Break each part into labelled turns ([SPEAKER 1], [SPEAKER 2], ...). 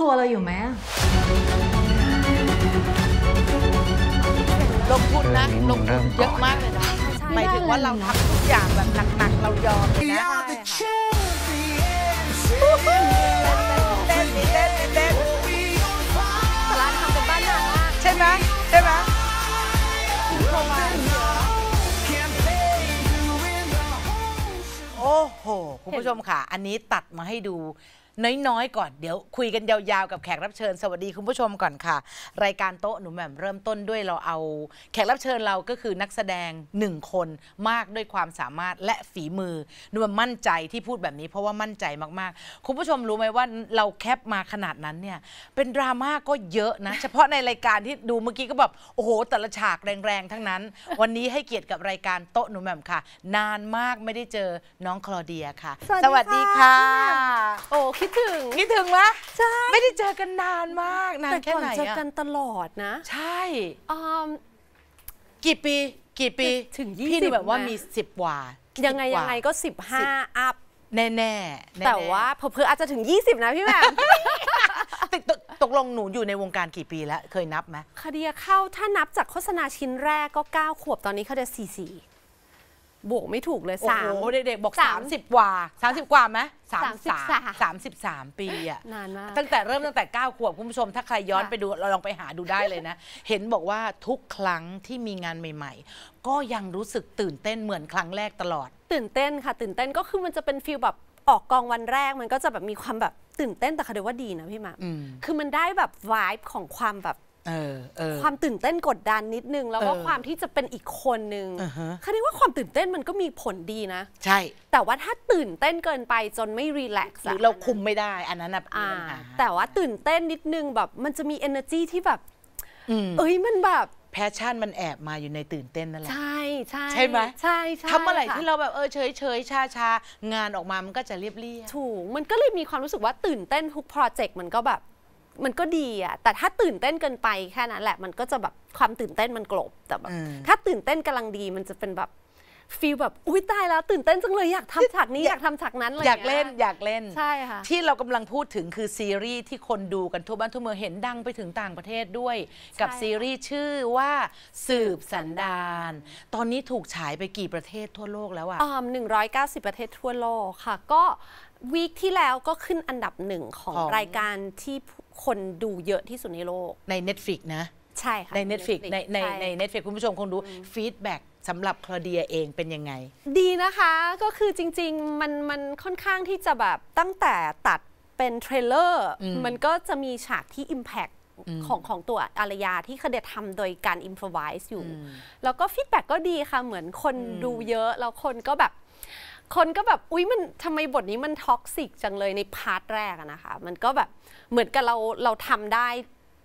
[SPEAKER 1] รัวเราอยู่ไหมลงทุนนะ ลงทุนเยอะมากเลยนะหมายถึงว่าเราทำทุกอย่างแบบ
[SPEAKER 2] หนักๆเรายอมเลยนะใช่ไหม ใช่ไหม โอ้โห คุณผู้ชมค่ะ อันนี้ตัดมาให้ดูน้อย ๆ ก่อน เดี๋ยว คุยกันยาวๆ กับแขกรับเชิญ สวัสดี คุณผู้ชมก่อนค่ะ รายการโต๊ะหนุ่มแหม่มเริ่มต้นด้วยเราเอา แขกรับเชิญเราก็คือนักแสดงหนึ่งคนมากด้วยความสามารถและฝีมือ หนุแหม่มมั่นใจที่พูดแบบนี้เพราะว่ามั่นใจมาก ๆ คุณผู้ชมรู้ไหมว่าเราแคปมาขนาดนั้นเนี่ยเป็นดราม่าก็เยอะนะเฉพาะในรายการที่ดูเมื่อกี้ก็แบบโอ้โหแต่ละฉากแรงๆทั้งนั้น วันนี้ให้เกียรติกับรายการโต๊ะหนุ่มแหม่มค่ะ นานมากไม่ได้เจอน้องคลอเดียค่ะ สวัสดีค่ะ โอ้คิดถึงคิดถึงไหมใช่ไม่ได้เจอกันนานมากนานแค่ไหนอะแต่ก่อนเจอกัน
[SPEAKER 1] ตลอดนะ ใช่ กี่ปีกี่ปีถึงยี่สิบพี่ดูแบบว่ามีสิบกว่า ยังไงยังไงก็สิบห้าอัพ แน่แน่ แต่ว่าเพเพออาจจะถึงยี่สิบนะพี่แม่ตกลง
[SPEAKER 2] หนูอยู่ในวงการกี่ปีแล้วเคยนับไหม
[SPEAKER 1] คดีเข้าถ้านับจากโฆษณาชิ้นแรกก็เก้าขวบตอนนี้เขาเดี่สี่บวกไม่ถูกเลยสามเ
[SPEAKER 2] ด็กๆบอกสาม30 กว่า 30 กว่าไหมสามสิบสามสามสิ
[SPEAKER 1] บสามปีอะนานมากตั
[SPEAKER 2] ้งแต่เริ่มตั้งแต่9ขวบคุณผู้ชมถ้าใครย้อนไปดู เราลองไปหาดูได้เลยนะ เห็นบอกว่า
[SPEAKER 1] ทุกครั้งที่มีงานใหม่ๆ ก็ยังรู้สึกตื่นเต้นเหมือนครั้งแรกตลอด ตื่นเต้นค่ะ ตื่นเต้นก็คือมันจะเป็นฟีลแบบออกกองวันแรก มันก็จะแบบมีความแบบตื่นเต้นแต่คาเว่าดีนะพี่มาคือมันได้แบบวายของความแบบความตื่นเต้นกดดันนิดนึงแล้วก็ความที่จะเป็นอีกคนนึงคือเรียกว่าความตื่นเต้นมันก็มีผลดีนะ ใช่ แต่ว่าถ้าตื่นเต้นเกินไปจนไม่รีแลกซ์หรือเราคุมไม่ได้อันนั้นบบแต่ว่าตื่นเต้นนิดนึงแบบมันจะมี energy ที่แบบเอ้ยมันแบบ
[SPEAKER 2] แพชชั่นมันแอบมาอยู่ในตื่นเต้นนั่นแหละใช่ใช่ใช่ไหมใช่ใช่ทำอะไรที่เราแบบเออเฉ
[SPEAKER 1] ยเฉยชาชางานออกมามันก็จะเรียบเรียบถูกมันก็เลยมีความรู้สึกว่าตื่นเต้นทุกโปรเจกต์มันก็แบบมันก็ดีอะแต่ถ้าตื่นเต้นเกินไปแค่นั้นแหละ มันก็จะแบบ ความตื่นเต้นมันกลบแต่แบบถ้าตื่นเต้นกำลังดีมันจะเป็นแบบฟีลแบบอุ้ยตายแล้วตื่นเต้นจังเลยอยากทำฉากนี้อยากทำฉากนั้นเลยอยากเล่นอยากเล่นใช่ค่ะที่เรากำลังพูดถึงคือ
[SPEAKER 2] ซีรีส์ที่คนดูกันทั่วบ้านทั่วเมืองเห็นดังไปถึงต่างประเทศด้วยกับซีรีส์ชื่อว
[SPEAKER 1] ่าสืบสันดานตอนนี้ถูกฉายไปกี่ประเทศทั่วโลกแล้วอ่ะอ่าหนึ่งร้อยเก้าสิบประเทศทั่วโลกค่ะ ก็วีคที่แล้วก็ขึ้นอันดับหนึ่งของรายการที่พคนดูเยอะที่สุดในโลกใน Netflix นะ ใช่ค่ะใน Netflix ในในชใน Netflix คุณผู้ชมคงดู
[SPEAKER 2] ฟีดแบ็กสำหรับคลาเดียเองเป็นยังไง
[SPEAKER 1] ดีนะคะก็คือจริง ๆมันมันค่อนข้างที่จะแบบตั้งแต่ตัดเป็นเทรลเลอร์มันก็จะมีฉากที่ Impact ของของตัวอารยาที่คเดทำโดยการอิมพรไวส์อยู่แล้วก็ฟีดแบ็กก็ดีค่ะเหมือนคนดูเยอะแล้วคนก็แบบคนก็แบบอุ๊ยมันทำไมบทนี้มันท็อกซิกจังเลยในพาร์ทแรกนะคะมันก็แบบเหมือนกับเราเราทำได้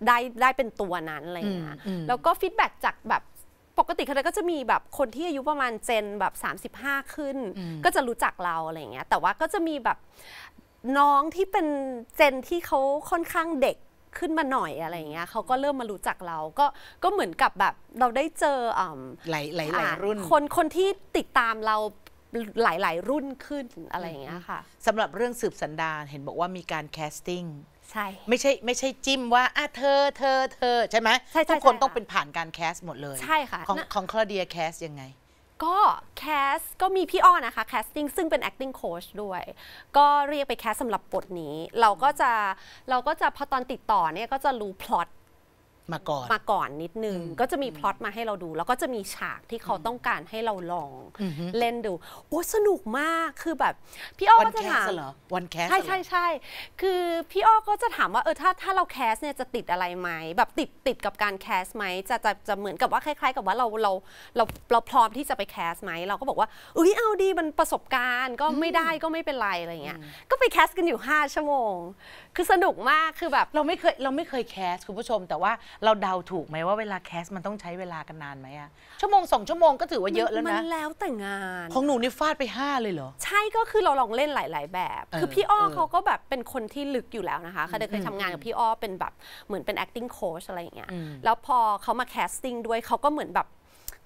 [SPEAKER 1] ได้ได้เป็นตัวนั้นอะไรอย่างเงี้ยแล้วก็ฟีดแบ็จากแบบปกติเขาก็จะมีแบบคนที่อายุประมาณเจนแบบ35 ขึ้น ก็จะรู้จักเราอะไรอย่างเงี้ย แต่ว่าก็จะมีแบบน้องที่เป็นเจนที่เขาค่อนข้างเด็กขึ้นมาหน่อยอะไรเงี้ยเขาก็เริ่มมารู้จักเราก็ก็เหมือนกับแบบเราได้เจอหลายหลายรุ่นคนคนที่ติดตามเราหลายๆรุ่นขึ้น อะไรอย่างเงี้ยค่ะสำหรับเรื่องสืบสันดานเห็นบอกว่ามีการแคสติ้งใช่
[SPEAKER 2] ไม่ใช่ ไม่ใช่จิ้มว่าอ่ะเธอเธอเธอใช่ไหมใช่ทุกคนต้องเป็นผ่านการแคสหมดเลย ใช่ค่ะ ของของคลาเดียแคสยังไง
[SPEAKER 1] ก็ แคสก็มีพี่อ้อนะคะ แคสติ้งซึ่งเป็น acting coach ด้วย ก็เรียกไปแคสสำหรับบทนี้เราก็จะเราก็จะพอตอนติดต่อเนี่ยก็จะรู้พล็อตมาก่อน มาก่อนนิดนึง ก็จะมีพล็อตมาให้เราดู แล้วก็จะมีฉากที่เขาต้องการให้เราลองเล่นดูโอ้สนุกมากคือแบบพี่อ้อก็จะถามวันแคสใช่ใช่ใช่คือพี่อ้อก็จะถามว่า เออ ถ้าถ้าเราแคสเนี่ยจะติดอะไรไหมแบบติดติดกับการแคสไหมจะจะจะเหมือนกับว่าคล้าย ๆ กับว่าเราเราเราเราพร้อมที่จะไปแคสไหมเราก็บอกว่าเอ้ยเอาดีมันประสบการณ์ ก็ไม่ได้ก็ไม่เป็นไรอะไรเงี้ยก็ไปแคสกันอยู่5 ชั่วโมง คือสนุกมากคือแบบเราไม่เคยเราไม่เคยแคสคุณผู้ชมแต่ว่าเราเดาถูกไหมว่าเวลาแคสมันต้องใช้เวลากันนานไหมอะ
[SPEAKER 2] ชั่วโมงสองชั่วโมงก็ถือว่าเยอะแล้วมันะแ
[SPEAKER 1] ล้วแต่งาน ของหนู
[SPEAKER 2] นี่ฟาดไปห้าเลยเหรอ
[SPEAKER 1] ใช่ก็คือเราลองเล่นหลาย ๆ แบบ คือพี่อ้อเออเขาก็แบบเป็นคนที่ลึกอยู่แล้วนะคะเขาเคยทำงานกับพี่อ้อเป็นแบบเหมือนเป็น acting coach อะไรอย่างเงี้ยแล้วพอเขามาแคสติ้งด้วยเขาก็เหมือนแบบ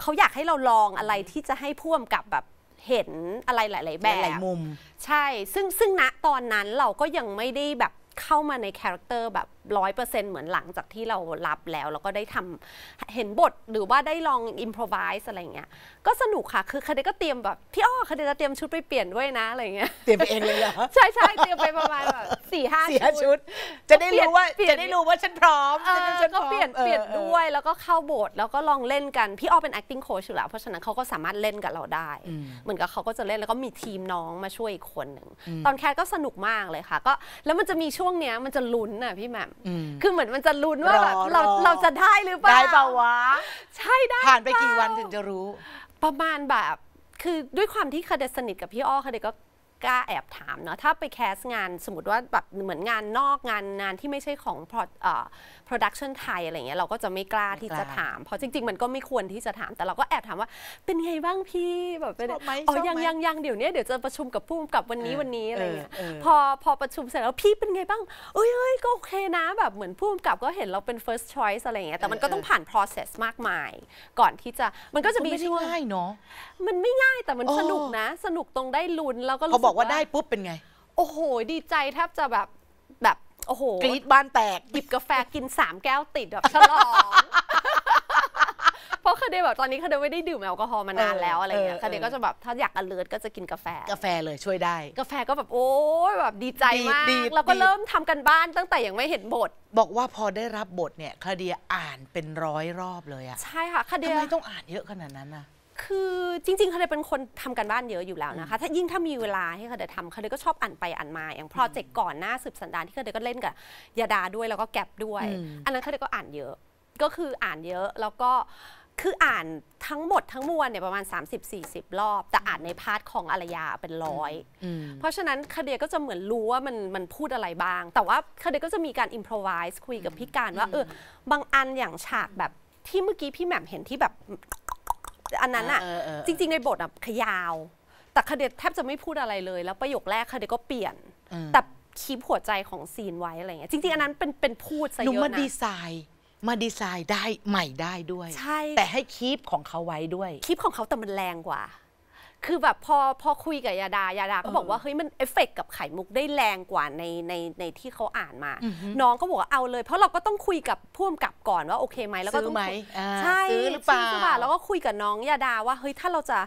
[SPEAKER 1] เขาอยากให้เราลองอะไรที่จะให้พ่วงกับแบบเห็นอะไรหลาย ๆ แบบหลายมุม ใช่ ซึ่งซึ่งณตอนนั้นเราก็ยังไม่ได้แบบเข้ามาในคาแรคเตอร์แบบร้อยเปอร์เซ็นต์เหมือนหลังจากที่เรารับแล้ว แล้วก็ได้ทำเห็นบทหรือว่าได้ลองอิมพรไวส์อะไรเงี้ยก็สนุกค่ะคือคดีก็เตรียมแบบ พี่อ้อคดีจะเตรียมชุดไปเปลี่ยนด้วยนะอะไรเงี้ยเตรียมไปเองเลยเหรอ ใช่ใช่เตรียมไปประมาณแบบสี่ห้าชุด จะได้รู้ว่าจะได้รู้ว่าฉันพร้อมก็เปลี่ยนเปลี่ยนด้วยแล้วก็เข้าบทแล้วก็ลองเล่นกัน พี่อ้อเป็น acting coach อยู่แล้วเพราะฉะนั้นเขาก็สามารถเล่นกับเราได้ เหมือนกับเขาก็จะเล่นแล้วก็มีทีมน้องมาช่วยอีกคนหนึ่งตอนแคสก็สนุกมากเลยค่ะก็แล้วมันจะมีช่วงเนี้ยมันจะลุ้นอ่ะพี่แหม่มคือเหมือนมันจะลุ้นว่าแบบเราเราจะได้หรือเปล่า ได้เปล่าวะ ใช่ได้ ผ่านไปกี่วันถึงจะรู้ ประมาณแบบ คือด้วยความที่คาดสนิทกับพี่อ้อคาดก็กล้าแอบถามเนาะถ้าไปแคสงานสมมติว่าแบบเหมือนงานนอกงานงานที่ไม่ใช่ของโปรดักชันไทยอะไรเงี้ยเราก็จะไม่กล้าที่จะถามเพราะจริงๆ มันก็ไม่ควรที่จะถาม แต่เราก็แอบถามว่าเป็นไงบ้างพี่แบบเป็นอ๋อยังยังยังเดี๋ยวนี้เดี๋ยวจะประชุมกับผู้กำกับวันนี้วันนี้อะไรเงี้ยพอพอประชุมเสร็จแล้วพี่เป็นไงบ้างเอ้ยเอ้ยก็โอเคนะแบบเหมือนผู้กำกับก็เห็นเราเป็น first choice อะไรเงี้ยแต่มันก็ต้องผ่าน process มากมาย ก่อนที่จะมันก็จะมีช่วงง่ายเนาะมันไม่ง่ายแต่มันสนุกนะ สนุกตรงได้ลุ้นแล้วก็รู้สึกอกว่าได้ปุ๊บเป็นไง โอ้โห ดีใจแทบจะแบบแบบ โอ้โหกรีดบ้านแตกหยิบกาแฟกินสามแก้วติดแบบฉลอง เพราะคาเดแบบตอนนี้คาเดไม่ได้ดื่มแอลกอฮอล์มานานแล้วอะไรเงี้ยคาเดก็จะแบบถ้าอยากอเลิร์ก็จะกินกาแฟ กาแฟ
[SPEAKER 2] เลยช่วยได้กา
[SPEAKER 1] แฟก็แบบ โอ้ยแบบดีใจมากแล้วก็เริ่มทำกันบ้านตั้งแต่ยังไม่เห็นบท
[SPEAKER 2] บอกว่าพอได้รับบทเนี่ยคาเดีอ่านเป็นร้อยรอบเลยอะใช
[SPEAKER 1] ่ค่ะคาเดีทำไมต้องอ
[SPEAKER 2] ่านเยอะขนาดนั้นอะ
[SPEAKER 1] คือจริงๆเขาเดเป็นคนทำกันบ้านเยอะอยู่แล้วนะคะ ถ้ายิ่งถ้ามีเวลาให้เขาเดทำขาเดก็ชอบอ่านไปอ่านมา อย่างโปรเจกต์ก่อนหน้าสืบสันดานที่เขาเดก็เล่นกับยาดาด้วย แล้วก็แก็บด้วย อันนั้นเขาเดก็อ่านเยอะ ก็คืออ่านเยอะแล้วก็ คืออ่านทั้งหมดทั้งมวลเนี่ยประมาณ30-40รอบแต่อ่านในพาร์ทของอารยาเป็นร้อยเพราะฉะนั้นคาเดียก็จะเหมือนรู้ว่ามันมันพูดอะไรบ้าง แต่ว่าคาเดียก็จะมีการอิมพรไวส์คุยกับพี่การว่าเออบางอันอย่างฉากแบบที่เมื่อกี้พี่แหม่มเห็นที่แบบอันนั้นอ่ะจริงๆในบทอ่ะขยาว แต่คเดตแทบจะไม่พูดอะไรเลย แล้วประโยคแรกคเดตก็เปลี่ยนแต่คีบหัวใจของซีนไว้อะไรเงี้ยจริงๆ อันนั้นเป็นเป็นพูดซะเยอะนะหนูมาดีไซ
[SPEAKER 2] น์ มาดีไซน์ได้ใหม่ได้ด้วย ใช
[SPEAKER 1] ่แต่ให้คีบของเขาไว้ด้วยคีบของเขาแต่มันแรงกว่าคือแบบพอพอคุยกับยาดายาดา ก็บอกว่าเฮ้ยมันเอฟเฟกกับไข่มุกได้แรงกว่าในในในที่เขาอ่านมา น้องก็บอกว่าเอาเลย เพราะเราก็ต้องคุยกับพ่วงกับก่อนว่าโอเคไหมแล้วก็ต้องใช่ซื้อหรือเปล่า แล้วก็คุยกับน้องยาดาว่าเฮ้ยถ้าเราจะ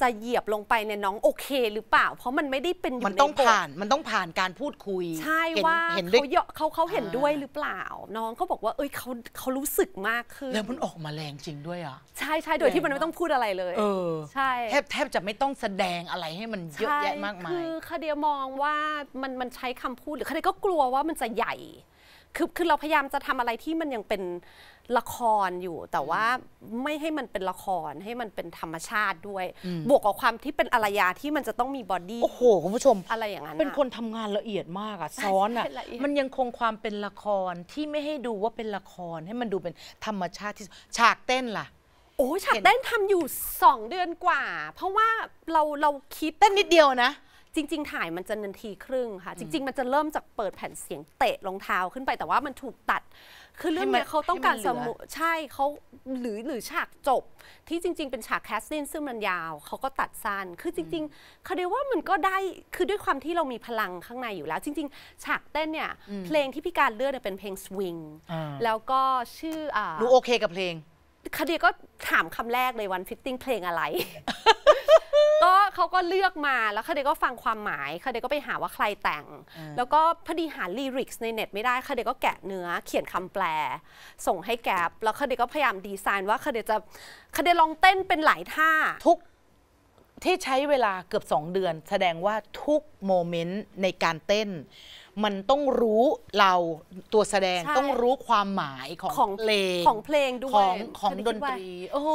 [SPEAKER 1] จะเหยียบลงไปเนี่ยน้องโอเคหรือเปล่า เพราะมันไม่ได้เป็นมันต้องผ่านมันต้องผ่านการพูดคุยใช่ว่าเขาเยาะเขาเขาเห็นด้วยหรือเปล่า น้องเขาบอกว่าเอ้ยเขาเขารู้สึกมากขึ้นแล้วมันออกมาแรงจริงด้วยอ่ะใช่ใช่โดยที่มันไม่ต้องพูดอะไรเลยเออใช่แทบ
[SPEAKER 2] แทบจะไม่ต้องแสดงอะไรให้มัน
[SPEAKER 1] เยอะแยะมากมายคือคดีมองว่ามันมันใช้คำพูดหรือคดีก็กลัวว่ามันจะใหญ่คือคือเราพยายามจะทำอะไรที่มันยังเป็นละครอยู่ แต่ว่าไม่ให้มันเป็นละครให้มันเป็นธรรมชาติด้วย บวกกับความที่เป็นอารยาที่มันจะต้องมีบอดี้โอ้โห คุณผู้ชมอะไรอย่างนั้นเป็นคนทำงานละเอียดมากอะซ้อนอะมันยังคง
[SPEAKER 2] ความเป็นละครที่ไม่ให้ดูว่าเป็นละครให้มันดูเป็นธรรมชาติที่ฉากเต้นล่
[SPEAKER 1] ะโอ้ฉากเต้นทำอยู่ 2 เดือนกว่า เพราะว่าเราเราคิดเต้นนิดเดียวนะ จริง ๆ ถ่ายมันจะนาทีครึ่งค่ะ จริง ๆ มันจะเริ่มจากเปิดแผ่นเสียงเตะรองเท้าขึ้นไปแต่ว่ามันถูกตัด คือเรื่องเนี้ยเขาต้องการสมุ ใช่ เขาหรือหรือฉากจบที่จริง ๆ เป็นฉากแคสติ้ซึ่งมันยาว เขาก็ตัดสั้น คือจริงๆเขาเรียกว่ามันก็ได้คือด้วยความที่เรามีพลังข้างในอยู่แล้ว จริง ๆ ฉากเต้นเนี่ยเพลงที่พี่การเลือกเป็นเพลงสวิงแล้วก็ชื่อรููโอเคกับเพลงคดีก็ถามคำแรกเลยวันฟิตติ้งเพลงอะไร ก็เขาก็เลือกมาแล้วคดีก็ฟังความหมายคดีก็ไปหาว่าใครแต่ง แล้วก็พอดีหาลีริกส์ในเน็ตไม่ได้คดีก็แกะเนื้อ เขียนคำแปล ส่งให้แกบแล้วคดีก็พยายามดีไซน์ว่าคดีจะคดีลองเต้นเป็นหลายท่า ทุกที่ใช้เวลาเกือบ 2 เด
[SPEAKER 2] ือน แสดงว่าทุกโมเมนต์ในการเต้นมันต้องรู้เราตัวแสดงต้องรู้ความหมายของของเพลงของเพลงด้วยของของดนตรี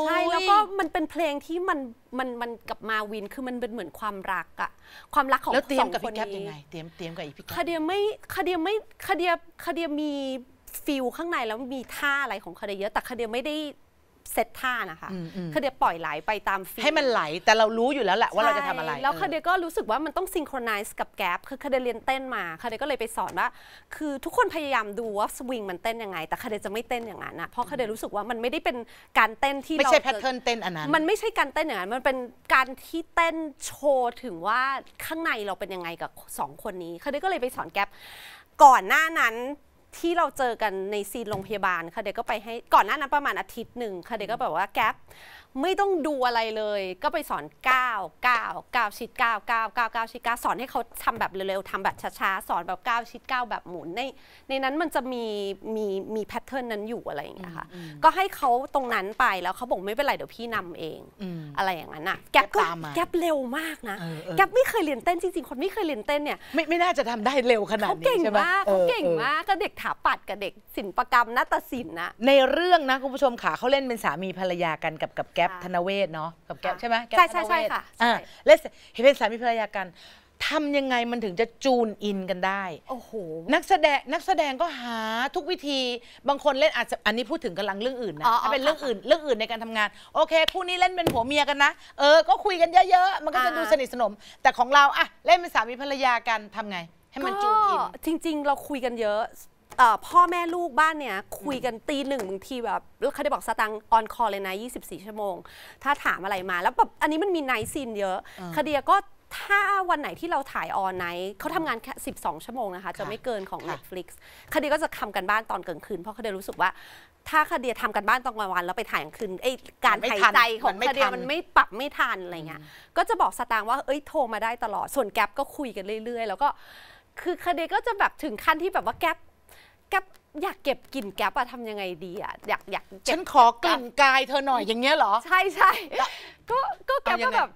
[SPEAKER 2] ใช่แล้วก็
[SPEAKER 1] มันเป็นเพลงที่มันมันมันกับมาวินคือมันเป็นเหมือนความรักอะความรักของ แล้วเตรียมกับพี่แคปยังไง
[SPEAKER 2] เตรียมเตรียมกับอีพ
[SPEAKER 1] ี่แค๊คาปเดียไม่คาเดียไม่คาเดียคาเดียมีฟิลข้างในแล้วมีท่าอะไรของคาเดียเยอะแต่คาเดียไม่ได้เซตท่านะคะคือเดียปล่อยไหลไปตามฟีลให้มันไหล แต่เรารู้อยู่แล้วแหละว่าเราจะทำอะไร แล้วคอเดียก็รู้สึกว่ามันต้องซิงโครไนซ์กับแกลบคือคอเดียเรียนเต้นมาคอเดียก็เลยไปสอนว่าคือทุกคนพยายามดูว่าสวิงมันเต้นยังไงแต่คอเดียจะไม่เต้นอย่างนั้นนะเพราะคอเดียรู้สึกว่ามันไม่ได้เป็นการเต้นที่ไม่ใช่แพทเทิร์นเต้นอันนั้น มันไม่ใช่การเต้นอย่างนั้นมันเป็นการที่เต้นโชว์ถึงว่าข้างในเราเป็นยังไงกับ 2 คนนี้คอเดียก็เลยไปสอนแกลบก่อนหน้านั้นที่เราเจอกันในซีนโรงพยาบาลค่ะเด็กก็ไปให้ก่อนหน้านั้นประมาณอาทิตย์หนึ่งค่ะเด็กก็แบบว่าแก๊ปไม่ต้องดูอะไรเลยก็ไปสอน9 9 9ชิด9 9 9 9ชิด9สอนให้เขาทำแบบเร็วๆทำแบบช้าๆสอนแบบ9ชิด9แบบหมุน ในในนั้นมันจะมีมีมีแพทเทิร์นนั้นอยู่อะไรอย่างเงี้ยค่ะ ก็ให้เขาตรงนั้นไปแล้วเขาบอกไม่เป็นไร เดี๋ยวพี่นำเองอะไรอย่างนั้นอ่ะแก๊ปก็แก๊ปเร็วมากนะแก๊ปไม่เคยเรียนเต้นจริงๆคนไม่เคยเรียนเต้นเนี่ยไม่ไม่น่าจะทำได้เร็วขนาดนี้ใช่ไหมเขาเก่งมากเขาเก่งมากก็เด็กถาปัดกับเด็กศิลปกรรมนาฏศิลป์นะ
[SPEAKER 2] ในเรื่องนะคุณผู้ชมขาเขาเล่นเป็นสามีภรรยากันกับกับแก๊ปปธนเวศเนาะกับแก๊ปใช่ไหมแก๊ปใช่ธใช่นเวใช่ค่ะอ่าใช่และเห็นเป็นสามีภรรยากันทำยังไงมันถึงจะจูนอินกันได้
[SPEAKER 1] โอ้โห น
[SPEAKER 2] ักแสดงนักแสดงก็หาทุกวิธีบางคนเล่นอาจจะอันนี้พูดถึงกำลังเรื่องอื่นนะถ้าเป็นเรื่องอื่น เรื่องอื่นในการทำงานโอเคคู่นี้เล่นเป็นผัวเมียกันนะ เออก็คุยกันเยอะ ๆ มันก็จะดูสนิทสนม แต่
[SPEAKER 1] ของเราอะเล่นเป็นสามีภรรยากันทำไง ให้มันจูนอินจริง ๆ เราคุยกันเยอะพ่อแม่ลูกบ้านเนี่ยคุยกันตีหนึ่งบางทีแบบเขาได้บอกสตังออนคอเลยนะ24 ชั่วโมง ถ้าถามอะไรมา แล้วแบบอันนี้มันมีไนซินเยอะคดีก็ถ้าวันไหนที่เราถ่ายออนไนท์เขาทำงานแค่12 ชั่วโมงนะคะ จะไม่เกินของ Netflix คดีก็จะทำกันบ้านตอนกลางคืนเพราะคดีรู้สึกว่า ถ้าคดีทำกันบ้านตอนกลางวัน แล้วไปถ่ายกลางคืนไอ้การหายใจของคดีมันไม่ปรับไม่ทันอะไรเงี้ยก็จะบอกสตางค์ว่าเอ้ยโทรมาได้ตลอดส่วนแก๊ปก็คุยกันเรื่อย ๆ แล้วก็คือคดีก็จะแบบถึงขั้นที่แบบว่าแก๊ปกับอยากเก็บกลิ่นแก๊ปอะทำยังไงดีอะอยากอยากฉันขอกลิ่นกายเธอหน่อยอย่างเงี้ยเหรอ ใช่ใช่ก็ก็แก๊ปก็แบบ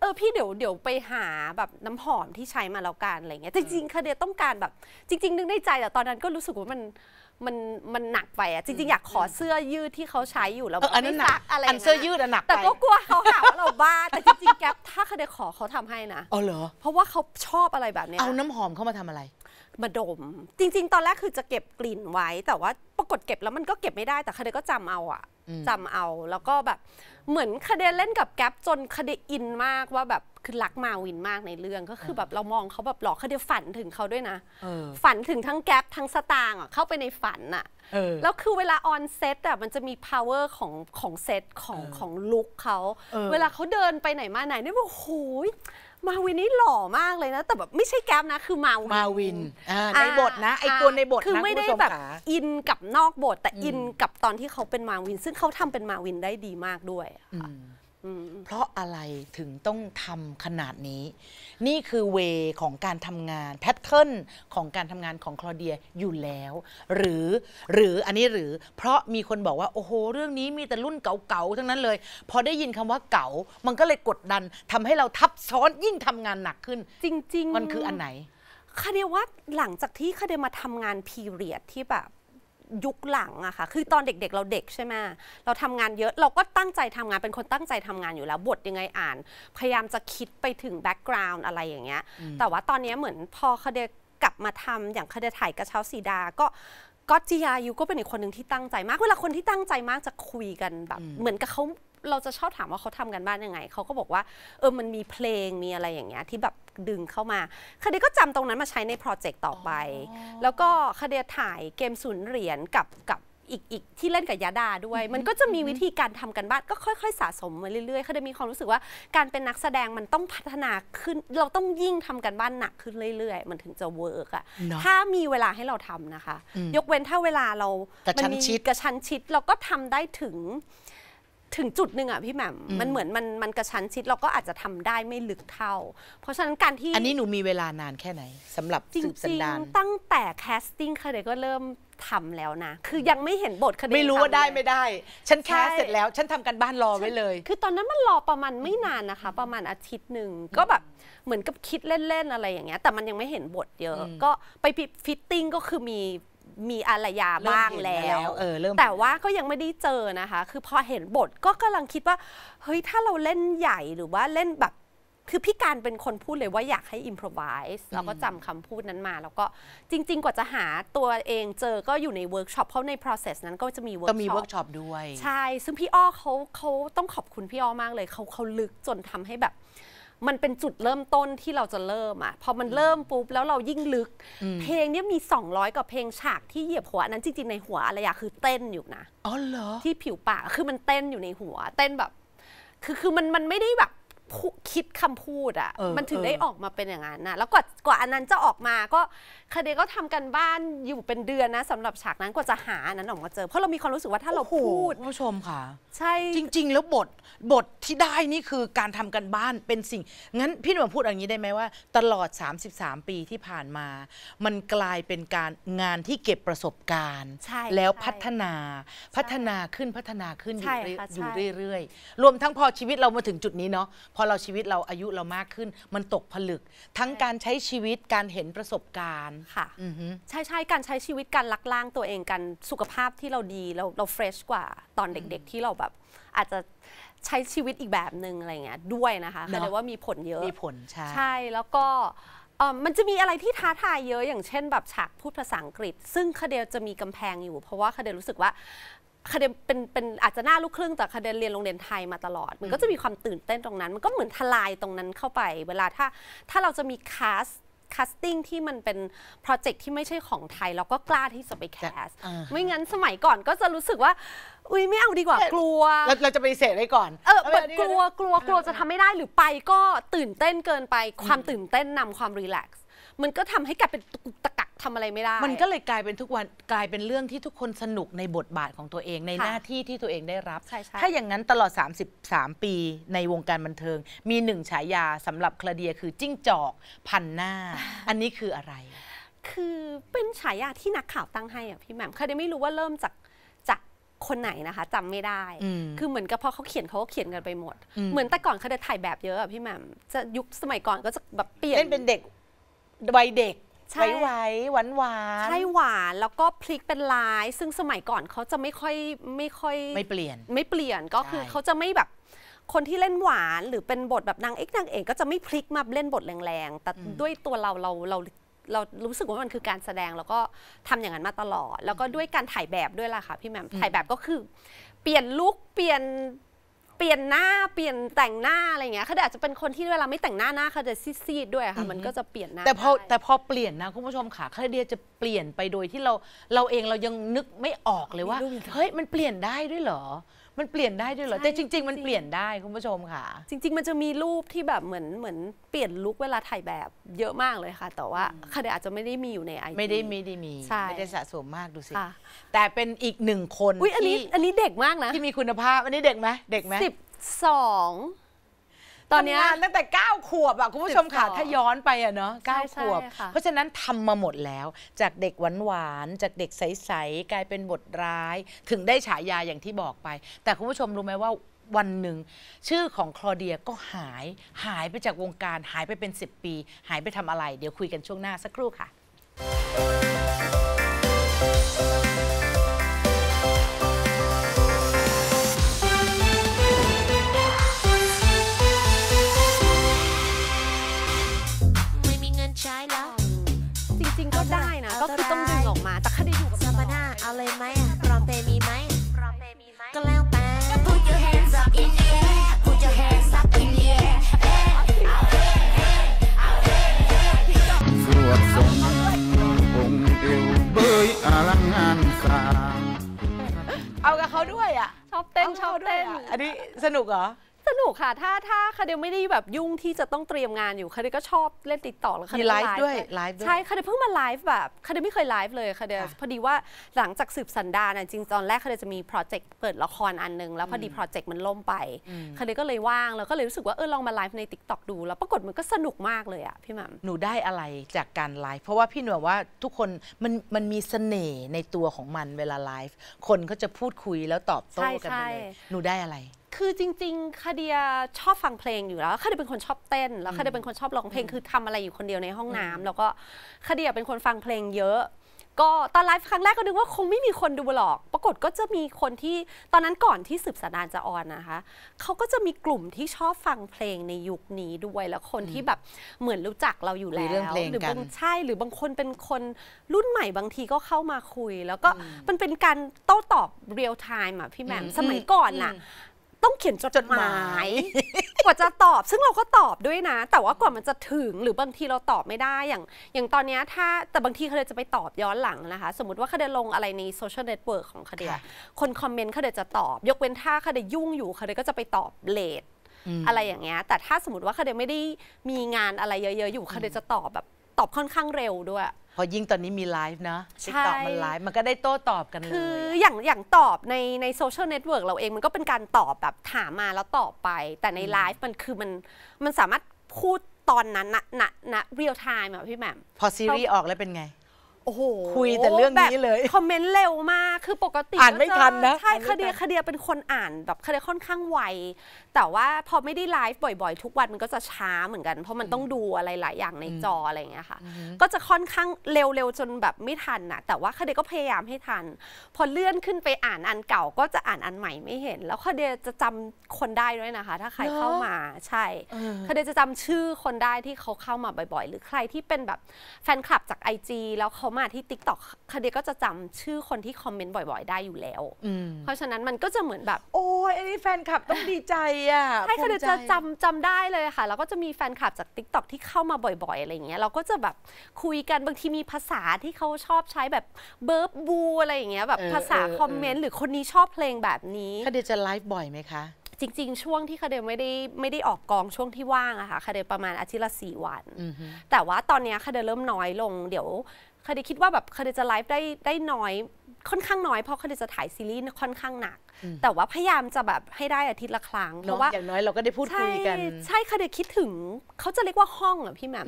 [SPEAKER 1] เออพี่เดี๋ยวเดี๋ยวไปหาแบบน้ำหอมที่ใช้มาแล้วกันอะไรเงี้ยจริงๆคาเดียต้องการแบบ จริงๆ นึกในใจแต่ตอนนั้นก็รู้สึกว่ามันมันมันหนักไปอะจริง ๆอยากขอเสื้อยืดที่เขาใช้อยู่แล้วไม่นักอะไรอันเสื้อยืดอันหนักแต่ก็กลัวเขาหาว่าเราบ้าแต่จริงๆ แก๊ปถ้าเขาเดียขอเขาทำให้นะอ๋อเหรอ เพราะว่าเขาชอบอะไรแบบเนี้ยเอาน้ำหอมเข้ามาทำอะไรมาดม จริงๆ ตอนแรกคือจะเก็บกลิ่นไว้ แต่ว่าปรากฏเก็บแล้วมันก็เก็บไม่ได้แต่คาเดก็จำเอาอะจำเอาแล้วก็แบบเหมือนคาเดเล่นกับแก๊ปจนคาเดอินมากว่าแบบคือรักมาวินมากในเรื่องก็คือแบบเรามองเขาแบบหลอกคาเดฝันถึงเขาด้วยนะฝันถึงทั้งแก๊ปทั้งสตางค์เข้าไปในฝันอะแล้วคือเวลาออนเซตอ่ะมันจะมี power ของของเซตของของลุคเขาเวลาเขาเดินไปไหนมาไหนนี่บอกโอ้ยมาวินนี่หล่อมากเลยนะ แต่แบบไม่ใช่แก๊ปนะ คือมาวินมาวินในบทนะ ไอตัวในบทคือไม่ได้แบบอินกับนอกบทแต่อินกับตอนที่เขาเป็นมาวิน ซึ่งเขาทำเป็นมาวินได้ดีมากด้วย
[SPEAKER 2] ค่ะเพราะอะไรถึงต้องทำขนาดนี้ นี่คือเวของการทำงานแพทเทิร์นของการทำงานของคลอเดียอยู่แล้ว หรือหรืออันนี้หรือ เพราะมีคนบอกว่า โอ้โห เรื่องนี้มีแต่รุ่นเก่าๆทั้งนั้นเลย พอได้ยินคำว่าเก่า มันก็เลยกดดันทำให้เราทับซ้อนยิ่งทำงาน
[SPEAKER 1] หนักขึ้น จริงๆ มันคืออันไหนคาเดียว่าหลังจากที่คาเดียมาทำงานพีเรียดที่แบบยุคหลังอะค่ะ คือตอนเด็ก ๆ เราเด็กใช่ไหมเราทำงานเยอะ เราก็ตั้งใจทำงาน เป็นคนตั้งใจทำงานอยู่แล้ว บทยังไงอ่าน พยายามจะคิดไปถึงแบ็กกราวน์อะไรอย่างเงี้ย แต่ว่าตอนนี้เหมือนพอคเดกลับมาทำอย่างคเดถ่ายกระเช้าสีดาก็ก็จียายูก็เป็นอีกคนหนึ่งที่ตั้งใจมากเวลาคนที่ตั้งใจมากจะคุยกันแบบ เหมือนกับเขาเราจะชอบถามว่าเขาทำกันบ้านยังไง เขาก็บอกว่าเออมันมีเพลงมีอะไรอย่างเงี้ยที่แบบดึงเข้ามาคดีก็จำตรงนั้นมาใช้ในโปรเจกต์ต่อไป แล้วก็คดีถ่ายเกมศูนย์เหรียญกับกับอีกอีกที่เล่นกับยาดาด้วย มันก็จะมีวิธีการทำกันบ้านก็ค่อย ๆ สะสมมาเรื่อยๆ เขาจดมีความรู้สึกว่าการเป็นนักแสดงมันต้องพัฒนาขึ้น เราต้องยิ่งทำกันบ้านหนักขึ้นเรื่อย ๆ มันถึงจะเวิร์กอะถ้ามีเวลาให้เราทำนะคะ ยกเว้นถ้าเวลาเราชันิดกระชันชิดเราก็ทำได้ถึงถึงจุดหนึ่งอ่ะพี่แหม่มมันเหมือนมันมันกระชั้นชิดเราก็อาจจะทำได้ไม่ลึกเท่า เพราะฉะนั้นการที่อันนี้หนูมีเวลานานแค่ไหน
[SPEAKER 2] สำหรับสืบสันดาน
[SPEAKER 1] ตั้งแต่แคสติ้งคาเดก็เริ่มทำแล้วนะ คือยังไม่เห็นบทคดีไม่รู้ว่าได้ไม่ได้ฉันแคสเสร็จแล้ว ฉันทำกันบ้านรอไว้เลย คือตอนนั้นมันรอประมาณไม่นานนะคะ ประมาณอาทิตย์หนึ่งก็แบบเหมือนกับคิดเล่นๆอะไรอย่างเงี้ย แต่มันยังไม่เห็นบทเยอะ ก็ไปฟิตติ้งก็คือมีมีอารยาบ้างแล้วเออเริ่มแต่ว่าก็ยังไม่ได้เจอนะคะ คือพอเห็นบทก็กำลังคิดว่า เฮ้ย ถ้าเราเล่นใหญ่หรือว่าเล่นแบบ คือพี่การเป็นคนพูดเลยว่าอยากให้อิมพรไวส์เราก็จำคำพูดนั้นมา แล้วก็จริงๆกว่าจะหาตัวเองเจอก็อยู่ในเวิร์กช็อป เพราะใน process นั้นก็จะมีเวิร์กช็อปก็มีเวิร์กช็อปด้วย ใช่ ซึ่งพี่อ้อเขาเขาต้องขอบคุณพี่อ้อมากเลย เขาเขาลึกจนทำให้แบบมันเป็นจุดเริ่มต้นที่เราจะเริ่มอ่ะพอมันเริ่มปุ๊บแล้วเรายิ่งลึก เพลงเนี้ยมี 200กว่าเพลงฉากที่เหยียบหัว อันนั้นจริงๆ ในหัวอะไรอยาคือเต้นอยู่นะอ๋อเหรอ ที่ผิวปากคือมันเต้นอยู่ในหัว เต้นแบบ คือคือมันมันไม่ได้แบบคิดคำพูดอะ่ะมันถึงได้ออกมาเป็นอย่างนั้นนะแล้วกว่ากว่าอันนั้นจะออกมาก็คดีก็ทำกันบ้านอยู่เป็นเดือนนะ สำหรับฉากนั้นกว่าจะหาอันนั้นออกมาเจอ เพราะเรามีความรู้สึกว่าถ้าเราพูดผู้ชมค่ะ ใช่จริงๆ แล้วบทบทที่ได้นี่คือการทำกันบ้านเป็นสิ่ง งั้นพี่หนุ่มพูดอย่างนี้ได้ไ
[SPEAKER 2] หมว่าตลอด 33 ปีที่ผ่านมา มันกลายเป็นการงานที่เก็บประสบการณ์แล้วพัฒนาพัฒนาขึ้นพัฒนาขึ้นอยู่เรื่อยๆรวมทั้งพอชีวิตเรามาถึงจุดนี้เนาะพอเราชีวิตเราอายุเรามากขึ้น มันตกผ
[SPEAKER 1] ลึกทั้งการใช้ชีวิตการเห็นประสบการณ์ค่ะใช่ใช่การใช้ชีวิตการลักล่างตัวเองกันสุขภาพที่เราดีเราเราเฟรชกว่าตอนเด็กๆที่เราแบบอาจจะใช้ชีวิตอีกแบบหนึ่งอะไรเงี้ยด้วยนะคะแสดงว่ามีผลเยอะมีผลใช่ใช่แล้วก็มันจะมีอะไรที่ท้าทายเยอะ อย่างเช่น แบบฉากพูดภาษาอังกฤษ ซึ่งคาเดลจะมีกำแพงอยู่ เพราะว่าคาเดลรู้สึกว่าคเดนเป็น เป็นอาจจะน่าลูกครึ่งแต่คเดนเรียนโรงเรียนไทยมาตลอด มันก็จะมีความตื่นเต้นตรงนั้นมันก็เหมือนทลายตรงนั้นเข้าไป เวลาถ้าถ้าเราจะมีคาสคาสติ้งที่มันเป็นโปรเจกต์ที่ไม่ใช่ของไทยเราก็กล้าที่จะไปแคสไม่งั้นสมัยก่อนก็จะรู้สึกว่าอุ้ยไม่เอาดีกว่ากลัวเราจะไปเสดได้ก่อนเออปิดกลัวกลัวกลัวจะทำไม่ได้หรือไปก็ตื่นเต้นเกินไป ความตื่นเต้นนำความรีแลกซ์มันก็ทำให้กลายเป็นตุกตะกทำอะไรไม่ได้ มันก็เลยกลายเป็นทุกวั
[SPEAKER 2] นกลายเป็นเรื่องที่ทุกคนสนุกในบทบาทของตัวเองในหน้าที่ที่ตัวเองได้รับถ้าอย่างนั้นตลอด 33 ปีในวงการบันเทิง มีหนึ่งฉายาสำหรับคลาเดียคือจิ้งจอก พันหน้า อั
[SPEAKER 1] นนี้คืออะไร คือเป็นฉายาที่นักข่าวตั้งให้อ่ะพี่แหม่มคลาเดไม่รู้ว่าเริ่มจากจากคนไหนนะคะ จำไม่ได้ คือเหมือนกับพอเขาเขียนเขาก็เขียนกันไปหมด เหมือนแต่ก่อนเขาจะถ่ายแบบเยอะอะพี่แหม่มจะยุคสมัยก่อนก็จะแบบเปลี่ยนเล่นเป็นเด็กวัยเด็กใวไหวๆหวานหวานๆใช่หวานแล้วก็พลิกเป็นลาย ซึ่งสมัยก่อนเขาจะไม่ค่อยไม่ค่อยไม่เปลี่ยนไม่เปลี่ยนก็คือเขาจะไม่แบบคนที่เล่นหวานหรือเป็นบทแบบนางเอกนางเอกก็จะไม่พลิกมาเล่นบทแรงๆแต่ด้วยตัวเราเราเราเรารู้สึกว่ามันคือการแสดงแล้วก็ทำอย่างนั้นมาตลอด แล้วก็ด้วยการถ่ายแบบด้วยล่ะค่ะ พี่แมมถ่ายแบบก็คือ เปลี่ยนลุกเปลี่ยนเปลี่ยนหน้าเปลี่ยนแต่งหน้า อะไรเงี้ยเขาอาจจะเป็นคนที่เวลาไม่แต่งหน้า หน้าเขาจะซีดๆด้วยค่ะมันก็จะเปลี่ยนหน้า แต่พอแต่พอเปลี่ยนนะ คุณผู้ชมค่ะคาเดียจะเปลี่ยนไปโดยที่เรา
[SPEAKER 2] เราเองเรายังนึกไม่ออกเลยว่าเฮ้ย มันเปลี่ยนได้ด้วยเหรอมันเปลี่ยนได้ด้วยเหรอ แ
[SPEAKER 1] ต่จริง ๆมันเปลี่ยนได้คุณผู้ชมค่ะ จริง ๆ มันจะมีรูปที่แบบเหมือนเหมือนเปลี่ยนลุคเวลาถ่ายแบบ เยอะมากเลยค่ะ แต่ว่าคดีอาจจะไม่ได้มีอยู่ในไอไม่ได้ไม่ได้มีใช่ไม่ได้สะส
[SPEAKER 2] มมากดูสิแต่เป็นอีกหนึ่งคนอุ้ยอันนี้ที่อันนี้เด็กมากนะ ที่มีคุณภาพ อันนี้เด็กไหมเด็กไหมสิบ
[SPEAKER 1] สองตอนนี้งตั
[SPEAKER 2] ้งแต่ 9 ขวบอ่ะ คุณผู้ชมค่ะ ถ้าย้อนไปอ่ะเนาะ9 ขวบ เพราะฉะนั้นทำมาหมดแล้ว จากเด็กหวานนจากเด็กใสสกลายเป็นบทร้าย ถึงได้ฉายาอย่างที่บอกไป แต่คุณผู้ชมรู้ไหมว่าวันหนึ่ง ชื่อของคลอเดียก็หายหายไปจากวงการหายไปเป็น 10 ปี หายไปทำอะไร เดี๋ยวคุยกันช่วงหน้าสักครู่ค่ะ
[SPEAKER 1] ได้นะ ก็คือต้องดึงออกมา แต่คดีอยู่กับซาบาน่าเอาเลยไหมพร้อมเตมีไหมพร้อมเตมีไหมก็แล้วแต่ Put your hands up in the air Put your hands up in the air อเเอาาเอากับเขาด้วยอ่ะชอบเต้น ชอบเต้น อันนี้สนุกเหรอสนุกค่ะ ถ้าถ้าคดีไม่ได้แบบยุ่งที่จะต้องเตรียมงานอยู่คดีก็ชอบเล่นติดต่อแล้วคดีดไลฟ์ด้วยไลฟ์ด้วย ใช่คดีเพิ่งมาไลฟ์แบบคดีไม่เคยไลฟ์เลยคดีพอดีว่าหลังจากสืบสันดานจริงตอนแรกคดีจะมีโปรเจกต์เปิดละครอันนึง แล้วพอดีโปรเจกต์มันล่มไปคดีก็เลยว่าง แล้วก็เลยรู้สึกว่าเออลองมาไลฟ์ในติ๊กต็อกดู แล้วปรากฏมันก็สนุกมากเลยอ่ะพี่หม่
[SPEAKER 2] ำหนูได้อะไรจากการไลฟ์เพราะว่าพี่หนูว่าทุกคนมันมันมีเสน่ห์ในตัวของมันเวลาไลฟ์คนก็จะพูดคุยแล้วตอบโต้กันเลยหนูได้อะไร
[SPEAKER 1] คือจริงๆคดียชอบฟังเพลงอยู่แล้วคดีเป็นคนชอบเต้นแล้วคดีเป็นคนชอบร้องเพลง คือทำอะไรอยู่คนเดียวในห้องน้ำ แล้วก็คดียเป็นคนฟังเพลง เยอะ ก็ตอนไลฟ์ครั้งแรกก็นึกว่าคงไม่มีคนดูหรอก ปรากฏก็จะมีคนที่ตอนนั้นก่อนที่สืบสานานจะออนนะคะเขาก็จะมีกลุ่มที่ชอบฟังเพลงในยุคนี้ด้วยแล้วคนที่แบบเหมือนรู้จักเราอยู่แล้วหรือบางใช่หรือบางคนเป็นคนรุ่นใหม่บางทีก็เข้ามาคุยแล้วก็มันเป็นการโต้ตอบเรียลไทม์อ่ะพี่แหม่มสมัยก่อนน่ะต้องเขียนจดหมาย กว่าจะตอบซึ่งเราก็ตอบด้วยนะ แต่ว่ากว่ามันจะถึงหรือบางทีเราตอบไม่ได้อย่าง อย่างตอนนี้ถ้าแต่บางทีเขาเดจะไปตอบย้อนหลังนะคะ สมมติว่าเขาเดลงอะไรในโซเชียลเน็ตเวิร์กของเขาเดียคนคอมเมนต์เขาเดจะตอบ ยกเว้นถ้าเขาเดยุ่งอยู่เขาเดก็จะไปตอบเลทอะไรอย่างเงี้ยแต่ถ้าสมมติว่าเขาเดไม่ได้มีงานอะไรเยอะ ๆ อยู่เขาเดจะตอบแบบตอบค่อนข้างเร็วด้วยพอยิ่งตอนนี้มีไลฟ
[SPEAKER 2] ์นะติ่ตอบมันไลฟ์
[SPEAKER 1] มันก็ได้โต้ตอบกันเลย คืออย่างอย่างตอบในในโซเชียลเน็ตเวิร์กเราเองมันก็เป็นการตอบแบบถามมาแล้วตอบไป แต่ในไลฟ์มันคือมันมันสามารถพูดตอนนั้นนนะะนะเรียลไทม์อะพี่แหม่มพอซีรีส์ออกแล้วเป็นไงโอ้โหคุยแต่เรื่องนี้เลยคอมเมนต์เร็วมากคือปกติอ่านไม่ทันนะใช่คเดียคเดียเป็นคนอ่านแบบคเดียค่อนข้างไว แต่ว่าพอไม่ได้ไลฟ์บ่อยๆทุกวัน มันก็จะช้าเหมือนกัน เพราะมันต้องดูอะไรหลายอย่างในจออะไรอย่างเงี้ยค่ะก็จะค่อนข้างเร็วๆจนแบบไม่ทันนะแต่ว่าคเดียก็พยายามให้ทัน พอเลื่อนขึ้นไปอ่านอันเก่าก็จะอ่านอันใหม่ไม่เห็น แล้วคเดียจะจำคนได้ด้วยนะคะ ถ้าใครเข้ามาใช่คเดียจะจำชื่อคนได้ที่เขาเข้ามาบ่อย ๆหรือใครที่เป็นแบบแฟนคลับจากไอจีแล้วเขามาที่ิ๊กต็อกคดีก็จะจำชื่อคนที่คอมเมนต์บ่อยๆ ได้อยู่แล้ว เพราะฉะนั้นมันก็จะเหมือนแบบ โอ้ยอันนี้แฟนคลับต้องดีใจอ่ะใช่คดีจะจำจำได้เลยค่ะแล้วก็จะมีแฟนคลับจากิ๊กต็อกที่เข้ามาบ่อยๆอะไรเงี้ยเราก็จะแบบคุยกันบางทีมีภาษาที่เขาชอบใช้แบบเบิร์บบูอะไรอย่างเงี้ยแบบภาษาคอมเมนต์หรือคนนี้ชอบเพลงแบบนี้คดีจะไลฟ์บ่อยไหมคะ จริง ๆ ช่วงที่คาเดไม่ได้ไม่ได้ออกกองช่วงที่ว่างอะค่ะคาเดประมาณอาทิตย์ละสี่วันแต่ว่าตอนนี้คาเดเริ่มน้อยลง เดี๋ยวคดีคิดว่าแบบคดีจะไลฟ์ได้ได้น้อย ค่อนข้างน้อยเพราะคดีจะถ่ายซีรีส์ค่อนข้างหนักแต่ว่าพยายามจะแบบให้ได้อาทิตย์ละครั้งเพราะว่าอย่างน้อยเราก็ได้พูดคุยกัน ใช่คดีคิดถึงเขาจะเรียกว่าห้องอ่ะพี่แมม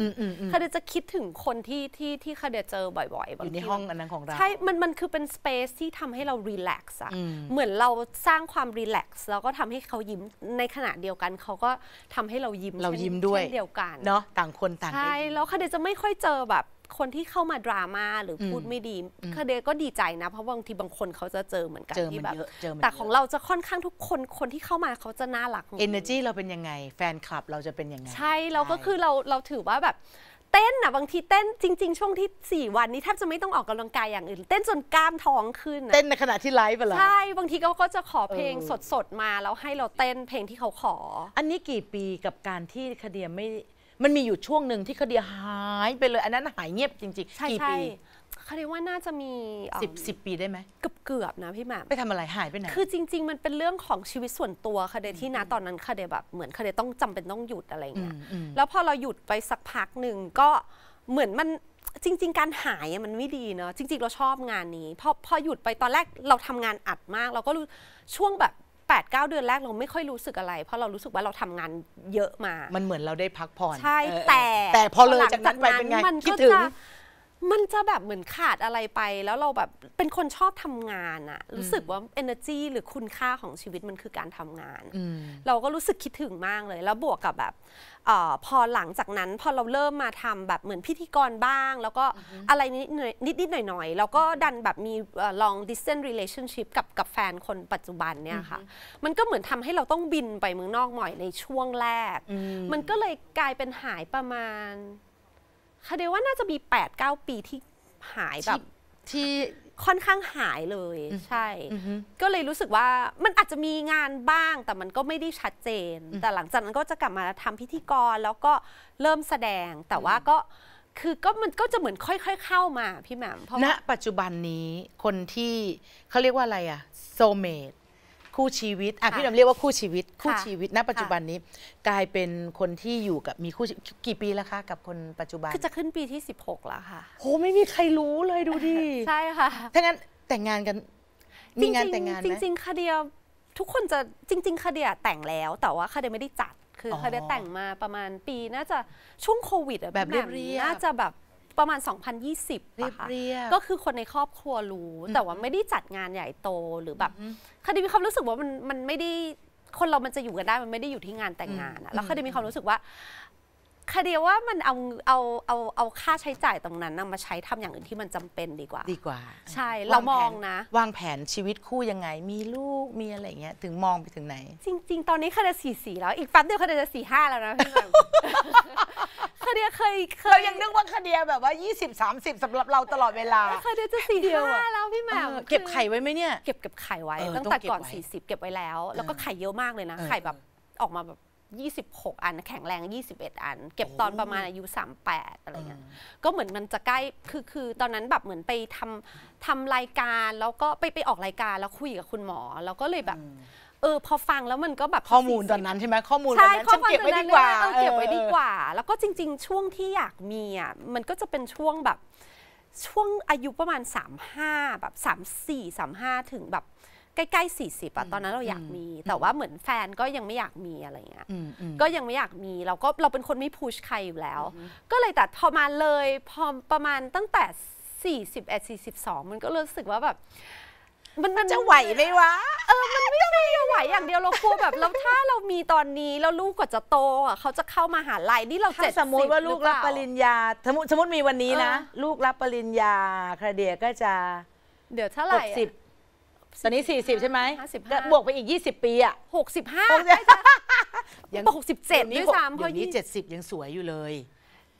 [SPEAKER 1] คดีจะคิดถึงคนที่ที่ที่คดีเจอบ่อยๆอยู่ในห้องอันนั้นของเราใช่มันมันคือเป็นสเปซที่ทำให้เรารีแลกซ์อ่ะเหมือนเราสร้างความรีแลกซ์แล้วก็ทำให้เขายิ้มในขณะเดียวกันเขาก็ทำให้เรายิ้มเรายิ้มด้วยเดียวกันเนาะ
[SPEAKER 2] ต่างคนต่างใช่
[SPEAKER 1] แล้วคดีจะไม่ค่อยเจอแบบคนที่เข้ามาดราม่าหรือพูดไม่ดีคเดก็ดีใจนะ เพราะบางทีบางคนเขาจะเจอเหมือนกันที่แบบแต่ของเราจะค่อนข้างทุกคนคนที่เข้ามาเขาจะน่ารักเอเนอร์จีเราเป็
[SPEAKER 2] นยังไงแฟนคลับเราจะเป็นยังไง ใช่
[SPEAKER 1] เราก็คือเราเราถือว่าแบบเต้นอ่ะบางทีเต้นจริง ๆ ช่วงที่ 4 วันนี้แทบจะไม่ต้องออกกำลังกายอย่างอื่นเต้นจน กล้ามท้องขึ้นเต้นใน
[SPEAKER 2] ขณะที่ไลฟ์เหรอใช
[SPEAKER 1] ่บางทีเขาก็จะขอเพลงสดๆมาแล้วให้เราเต้นเพลงที่เขาขอ
[SPEAKER 2] อันนี้กี่ปีกับการที่คเดียไม่มันมีอยู่ช่วงหนึ่งที่
[SPEAKER 1] คดีหายไปเลยอันนั้นหายเงียบจริงๆกี่ปีคดีว่าน่าจะมีสิบสิบปีได้ไหมเกือบเกือบนะพี่แมาไปทำอะไรหายไปไหน คือจริงๆ มันเป็นเรื่องของชีวิตส่วนตัวคดีที่นะตอนนั้นคดีแบบเหมือนคดีต้องจำเป็นต้องหยุดอะไรเงี้ยแล้วพอเราหยุดไปสักพักหนึ่งก็เหมือนมันจริงๆ การหายมันไม่ดีเนาะจริงๆเราชอบงานนี้พอพอหยุดไปตอนแรกเราทำงานอัดมากเราก็รู้ช่วงแบบ8ดเดือนแรกเราไม่ค่อยรู้สึกอะไร เพราะเรารู้สึกว่าเราทำงานเยอะมา มันเหมือนเราได้พักผ่อนใช่แต่ แต่พอเลยจากนั้นไปเป็นไงคิดถึงมันจะแบบเหมือนขาดอะไรไป แล้วเราแบบเป็นคนชอบทำงานอะรู้สึกว่า energy หรือคุณค่าของชีวิตมันคือการทำงาน เราก็รู้สึกคิดถึงมากเลย แล้วบวกกับแบบอพอหลังจากนั้นพอเราเริ่มมาทำแบบเหมือนพิธีกรบ้าง แล้วก็อะไรนิดนิดนิดหน่อยหน่อยแล้วก็ดันแบบมี long distance relationship กับกับแฟนคนปัจจุบันเนี่ยค่ะ มันก็เหมือนทำให้เราต้องบินไปเมืองนอกหน่อยในช่วงแรก มันก็เลยกลายเป็นหายประมาณคาเดว่าน่าจะมีแปดเก้าปีที่หายแบบ ที่ค่อนข้างหายเลย ใช่ ก็เลยรู้สึกว่ามันอาจจะมีงานบ้างแต่มันก็ไม่ได้ชัดเจน แต่หลังจากนั้นก็จะกลับมาทำพิธีกรแล้วก็เริ่มแสดง แต่ว่าก็คือก็มันก็จะเหมือนค่อย ๆ เข้ามาพี่แหม่มณ
[SPEAKER 2] ปัจจุบันนี้คนที่เขาเรียกว่าอะไรอะโซเมดคู่ชีวิตอ่ะพี่ดำเรียกว่าคู่ชีวิต คู่ชีวิตณปัจจุบันนี้กลายเป็นคนที่อยู่กับมีคู่กี่ปีแล้วคะ กับคน
[SPEAKER 1] ปัจจุบันคือจะขึ้นปีที่ 16 แล้วค่ะ
[SPEAKER 2] โหไม่มีใครรู้เลยดูดิ ใช่ค่ะถ้างั้นแต่งงานกันมีงานแต่งงานไหมจริ
[SPEAKER 1] ง ๆคเดียทุกคนจะจริง ๆคเดียแต่งแล้ว แต่ว่าคเดียไม่ได้จัดคือคเดียแต่งมาประมาณปีน่าจะช่วงโควิดแบบเรียบน่าจะแบบประมาณ2020ยีสิบค่ะก็คือคนในครอบครัวรู้แต่ว่าไม่ได้จัดงานใหญ่โตหรือแบบคดีมีความรู้สึกว่ามันมันไม่ได้คนเรามันจะอยู่กันได้มันไม่ได้อยู่ที่งานแต่งงานแล้วคดีมีความรู้สึกว่าคดีว่ามันเอาเอาเอาเอาค่าใช้จ่ายตรงนั้นนะมาใช้ทำอย่างอื่นที่มันจำเป็นดีกว่า ดีกว่า ใช่เรามองนะ
[SPEAKER 2] วางแผนชีวิตคู่ยังไง มีลูกมีอะไรเงี้ยถึงมองไปถึงไหนจริง
[SPEAKER 1] ๆตอนนี้คดีสี่สี่แล้วอีกแป๊บเดียวคดีจะสี่ห้าแล้วนะพี่แบบคเดียเคยเคยเรายังนึกว่าคเดียแบบว่า 20 30สำหรับเราตลอดเวลาคเดียจะสี่ห้าแล้วพี่แมวเก็บไข่ไว้ไหมเนี่ย เก็บเก็บไข่ไว้ตั้งแต่ก่อน 40 เก็บไว้แล้ว แล้วก็ไข่เยอะมากเลยนะ ไข่แบบออกมาแบบ 26 อัน แข็งแรง 21 อัน เก็บตอนประมาณอายุ 38อะไรเงี้ย ก็เหมือนมันจะใกล้ คือคือตอนนั้นแบบเหมือนไปทำทำรายการ แล้วก็ไปไปออกรายการแล้วคุยกับคุณหมอ แล้วก็เลยแบบเออ พอฟังแล้วมันก็แบบข้อมูลตอนนั้นใช่ไหมข้อมูลตอนนั้นฉันเก็บไว้ดีกว่าเก็บไว้ดีกว่า แล้วก็จริง ๆ ช่วงที่อยากมีอ่ะมันก็จะเป็นช่วงแบบช่วงอายุประมาณ35แบบ 34 35ถึงแบบ ใกล้ๆสี่สิบอะตอนนั้นเราอยากมี แต่ว่าเหมือนแฟนก็ยังไม่อยากมีอะไรเงี้ยก็ยังไม่อยากมีเราก็เราเป็นคนไม่พุชใครอยู่แล้ว ก็เลยแต่พอมาเลยพอประมาณตั้งแต่41 42 มันก็รู้สึกว่าแบบมันมันจะไหวไหมวะเออ มันไม่ได้จะไหวอย่างเดียวเรากลัวแบบ แล้วถ้าเรามีตอนนี้แล้วลูกกว่าจะโตอ่ะเขาจะเข้ามาหาลัยนี่เราเจ็ดสิบมมติว่าลูกรับปริญญา สมมติสมมติมีวันนี้นะ
[SPEAKER 2] ลูกรับปริญญาคราเดียก็จะเดี๋ยวเท่าไหร่สิบตอนนี้ิบใช่ไหมก็บวกไปอีกยี่สิบปีอ่ะหหกสิบ้ายังหจ็ดนี่สามเพราะยีสิบยังสวยอยู่เลย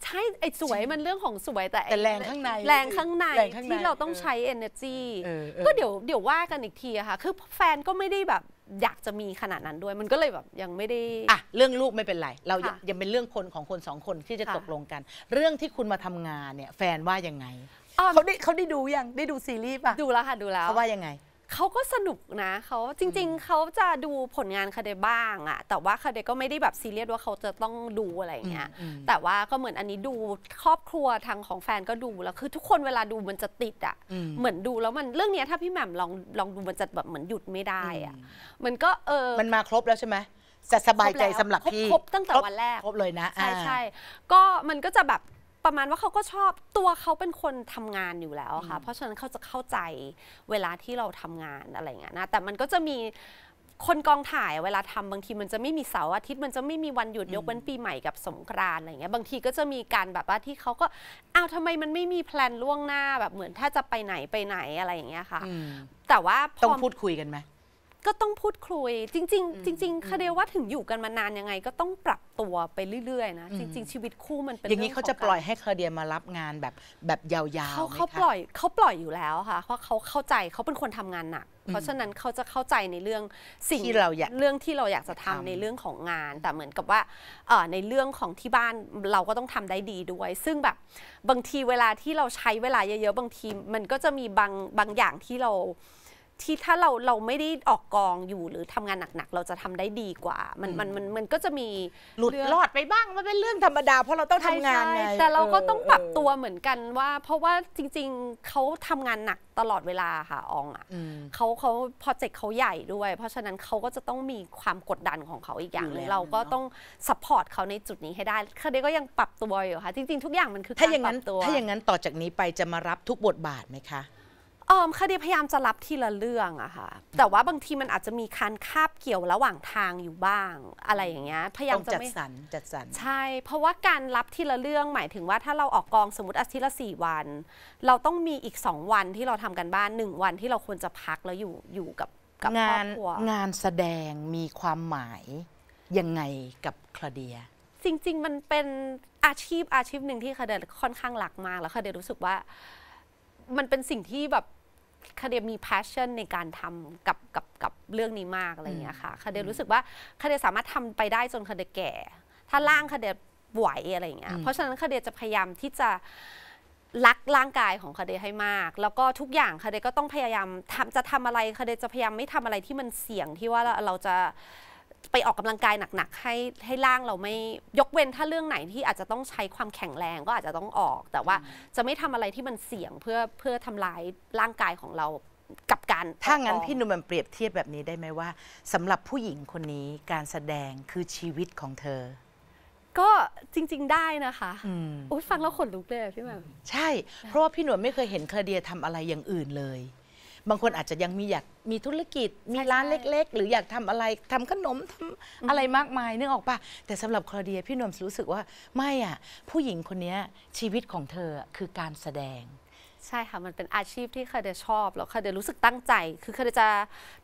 [SPEAKER 1] ใช่ไอ้สวย มันเรื่องของสวยแต่แต่แรงข้างใน แรงข้างในงงในที่เราต้องใช้ energy ออก็เดี๋ยวเดี๋ยวว่ากันอีกทีอะค่ะ คือแฟนก็ไม่ได้แบบ อยากจะมีขนาดนั้นด้วย มันก็เลยแบบยังไม่ได้อ่ะ
[SPEAKER 2] เรื่องลูกไม่เป็นไร เรายังเป็นเรื่องคนของคนสองคนที่จะตกลงกันเรื่องที่คุณมาทำงานเนี่ยแฟนว่ายังไง
[SPEAKER 1] เขาได้เขาได้ดูยังได้ดูซีรีส์ป่ะดูแล้วค่ะดูแล้วเขาว่ายังไงเขาก็สนุกนะเขาจริง ๆเขาจะดูผลงานคาเดบ้างอะแต่ว่าคาเดก็ไม่ได้แบบซีเรียสว่าเขาจะต้องดูอะไรเงี้ย แต่ว่าก็เหมือนอันนี้ดูครอบครัวทางของแฟนก็ดูแล้วคือ ทุกคนเวลาดูมันจะติดอะเหมือนดูแล้วมันเรื่องนี้ถ้าพี่แหม่มลองลองดูมันจะแบบเหมือนหยุดไม่ได้อะมันก็เออ มันมาครบแล้วใช่ไหมจะสบายใจสำหรับพี่ครบตั้งแต่วันแรกครบเลยนะใช่ใช่ก็มันก็จะแบบประมาณว่าเขาก็ชอบตัวเขาเป็นคนทำงานอยู่แล้วค่ะเพราะฉะนั้นเขาจะเข้าใจเวลาที่เราทำงานอะไรเงี้ยนะแต่มันก็จะมีคนกองถ่ายเวลาทำบางที มันจะไม่มีเสาร์อาทิตย์มันจะไม่มีวันหยุดยกเว้นปีใหม่กับสงกรานอะไรเงี้ยบางทีก็จะมีการแบบว่าที่เขาก็อ้าวทำไมมันไม่มีแพลนล่วงหน้าแบบเหมือนถ้าจะไปไหนไปไหนอะไรอย่างเงี้ยค่ะแต่ว่าต้องพูดคุยกันไหมก็ต้องพูดคุย จริงๆจริงๆคาเดียว่าถึงอยู่กันมานานยังไง ก็ต้องปรับตัวไปเรื่อยๆนะจริง ๆ ชีวิตคู่มันเป็นอย่างนี้เขาจะปล่อยให้คาเดียมารับงานแบบแบบยาวๆเขาเขาปล่อยเขาปล่อยอยู่แล้วค่ะเพราะเขาเข้าใจเขาเป็นคนทำงานหนักเพราะฉะนั้นเขาจะเข้าใจในเรื่องสิ่งที่เราอยากเรื่องที่เราอยากจะทำในเรื่องของงาน แต่เหมือนกับว่าในเรื่องของที่บ้านเราก็ต้องทำได้ดีด้วย ซึ่งแบบบางทีเวลาที่เราใช้เวลาเยอะๆบางทีมันก็จะมีบางบางอย่างที่เราที่ถ้าเราเราไม่ได้ออกกองอยู่หรือทำงานหนักๆ เราจะทำได้ดีกว่า มันมันมันมันก็จะมีหลุดรอดไปบ้างมันเป็นเรื่องธรรมดา เพราะเราต้องทำงานไงแต่เราก็ต้องปรับตัวเหมือนกันว่า เพราะว่าจริงๆเขาทำงานหนักตลอดเวลาค่ะอองอ่ะเขาเขาโปรเจกต์เขาใหญ่ด้วยเพราะฉะนั้นเขาก็จะต้องมีความกดดันของเขาอีกอย่างเลยเราก็ต้องสปอร์ตเขาในจุดนี้ให้ได้คดีก็ยังปรับตัวอยู่ค่ะจริง ๆทุกอย่างมันคือการปรับตัว ถ้าอ
[SPEAKER 2] ย่างนั้นต่อจากนี้ไปจะมารับทุกบทบาทไหมคะ
[SPEAKER 1] เออคดีพยายามจะรับทีละเรื่องอะค่ะ แต่ว่าบางทีมันอาจจะมีการคาบเกี่ยวระหว่างทางอยู่บ้างอะไรอย่างเงี้ย พยายามจะจัดสรรจัดสรรใช่ เพราะว่าการรับทีละเรื่องหมายถึงว่าถ้าเราออกกองสมมติอาทิตย์ละสี่วัน เราต้องมีอีกสองวันที่เราทำกันบ้านหนึ่งวันที่เราควรจะพักแล้วอยู่อยู่กับกับ
[SPEAKER 2] ครอบครัว งานแสดงมีความหมายยังไงกับคลาเดีย
[SPEAKER 1] จริงๆ มันเป็นอาชีพอาชีพหนึ่งที่คาเดียค่อนข้างหลักมากแล้วคาเดียรู้สึกว่ามันเป็นสิ่งที่แบบคาเดียมี passion ในการทำกับกับกับเรื่องนี้มากอะไรอย่างเงี้ยค่ะคาเดียรู้สึกว่าคาเดียสามารถทำไปได้จนคาเดียแก่ ถ้าร่างคาเดียไหวอะไรอย่างเงี้ยเพราะฉะนั้นคาเดียจะพยายามที่จะรักร่างกายของคาเดให้มาก แล้วก็ทุกอย่างคาเดก็ต้องพยายามทำจะทำอะไรคาเดจะพยายามไม่ทำอะไรที่มันเสี่ยงที่ว่าเราจะไปออกกำลังกายหนักๆให้ให้ร่างเราไม่ยกเว้นถ้าเรื่องไหนที่อาจจะต้องใช้ความแข็งแรงก็อาจจะต้องออก แต่ว่าจะไม่ทำอะไรที่มันเสี่ยงเพื่อเพื่อทำลายร่างกายของเรากับการถ้างั้นพี่น
[SPEAKER 2] ุ่มเปรียบเทียบแบบนี้ได้ไหมว่า สำหรับผู้หญิงคนนี้การแสดงคือชีวิตของเธอ
[SPEAKER 1] ก็จริงๆได้นะคะอุ้ยฟังแล้วขนลุกเลยพี่แม่
[SPEAKER 2] ใช่เพราะว่าพี่หนุ่มไม่เคยเห็นเคลเดียทำอะไรอย่างอื่นเลยบางคนอาจจะยังมีอยากมีธุรกิจมีร้านเล็กๆ หรืออยากทำอะไรทำขนมทำอะไรมากมายนึกออกปะแต่สำหรับคลอเดียพี่นวมรู้สึกว่าไม่อ่ะ ผู้หญิงคนนี้ชีวิตของเธอคือการแสดง
[SPEAKER 1] ใช่ค่ะ มันเป็นอาชีพที่คาเดชอบ แล้วคาเดรู้สึกตั้งใจ คือคาเดจะ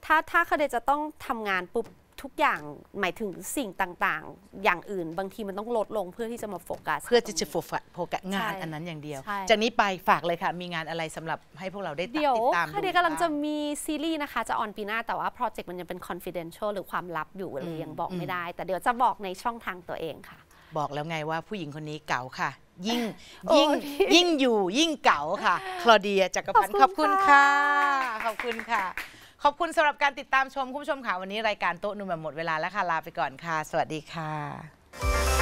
[SPEAKER 1] ถ้าถ้าคาเดจะต้องทำงานปุ๊บทุกอย่างหมายถึงสิ่งต่างๆ อย่างอื่น บางทีมันต้องลดลงเพื่อที่จะมาโฟกัส เพื่อที่จะโฟกัสงานอันนั้นอย่างเดียว จากนี้ไปฝากเลยค่ะ มีงานอะไรสำหรับให้พวกเราได้ติดตามดูเดี๋ยวกำลังจะมีซีรีส์นะคะ จะออนปีหน้าแต่ว่าโปรเจกต์มันยังเป็นคอนฟิเดนเชียลหรือความลับอยู่เลยยังบอกไม่ได้ แต่เดี๋ยวจะบอกในช่องทางตัวเองค่ะ
[SPEAKER 2] บอกแล้วไงว่าผู้หญิงคนนี้เก่าค่ะ ยิ่งยิ่งยิ่งอยู่ ยิ่งเก่าค่ะคลอเดียจักรพันธ์ขอบคุณค่ะขอบคุณค่ะขอบคุณสำหรับการติดตามชมคุณผู้ชมค่ะ วันนี้รายการโต๊ะนุ่มหมดเวลาแล้วค่ะ ลาไปก่อนค่ะ สวัสดีค่ะ